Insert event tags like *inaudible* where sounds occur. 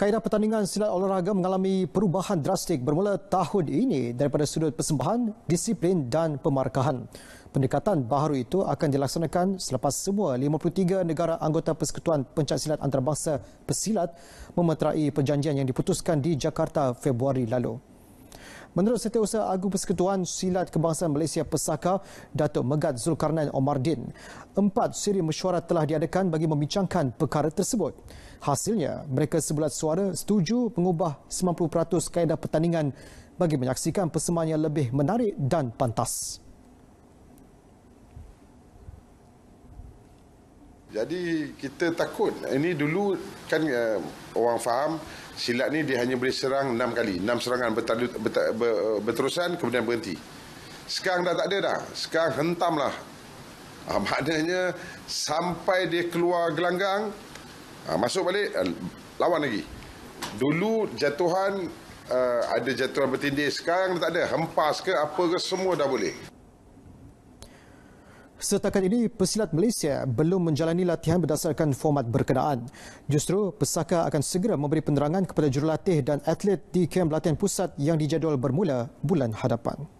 Kaedah pertandingan silat olahraga mengalami perubahan drastik bermula tahun ini daripada sudut persembahan, disiplin dan pemarkahan. Pendekatan baru itu akan dilaksanakan selepas semua 53 negara anggota Persekutuan Silat Antarabangsa Pesilat memeterai perjanjian yang diputuskan di Jakarta Februari lalu. Menurut Setiausaha Agung Persekutuan Silat Kebangsaan Malaysia Pesaka, Datuk Megat Zulkarnain Omar Din, empat siri mesyuarat telah diadakan bagi membincangkan perkara tersebut. Hasilnya, mereka sebulat suara setuju mengubah 90% kaedah pertandingan bagi menyaksikan persembahan yang lebih menarik dan pantas. Jadi kita takut ini dulu kan uh, orang faham silat ni dia hanya boleh serang 6 kali 6 serangan bertalu, ber, berterusan kemudian berhenti sekarang dah tak ada dah sekarang hentam lah ha, ah, *laughs* maknanya sampai dia keluar gelanggang ha, masuk balik ah, lawan lagi dulu jatuhan uh, ada jatuhan bertindih sekarang dah tak ada hempas ke apa ke semua dah boleh Setakat ini, pesilat Malaysia belum menjalani latihan berdasarkan format berkenaan. Justru, Pesaka akan segera memberi penerangan kepada jurulatih dan atlet di kem latihan pusat yang dijadual bermula bulan hadapan.